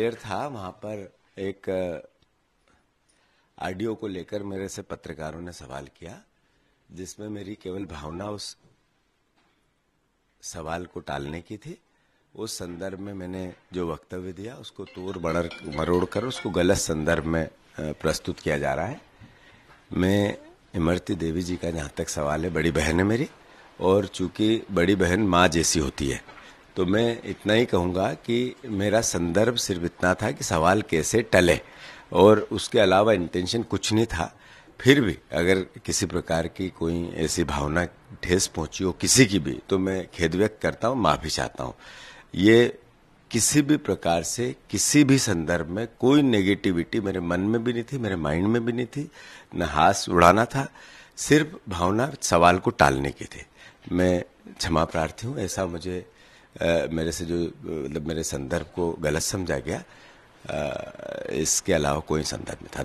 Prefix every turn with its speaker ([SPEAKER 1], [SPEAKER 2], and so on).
[SPEAKER 1] देर था वहां पर एक ऑडियो को लेकर मेरे से पत्रकारों ने सवाल किया जिसमें मेरी केवल भावना उस सवाल को टालने की थी उस संदर्भ में मैंने जो वक्तव्य दिया उसको तोड़ बड़र मरोड़ कर उसको गलत संदर्भ में प्रस्तुत किया जा रहा है मैं इमरती देवी जी का जहाँ तक सवाल है बड़ी बहन है मेरी और चूंकि बड़ी बहन माँ जैसी होती है तो मैं इतना ही कहूँगा कि मेरा संदर्भ सिर्फ इतना था कि सवाल कैसे टले और उसके अलावा इंटेंशन कुछ नहीं था फिर भी अगर किसी प्रकार की कोई ऐसी भावना ठेस पहुंची हो किसी की भी तो मैं खेद व्यक्त करता हूँ माफी चाहता हूँ ये किसी भी प्रकार से किसी भी संदर्भ में कोई नेगेटिविटी मेरे मन में भी नहीं थी मेरे माइंड में भी नहीं थी न हाथ उड़ाना था सिर्फ भावना सवाल को टालने की थी मैं क्षमा प्रार्थी हूँ ऐसा मुझे मेरे से जो मतलब मेरे संदर्भ को गलत समझा गया इसके अलावा कोई संदर्भ नहीं था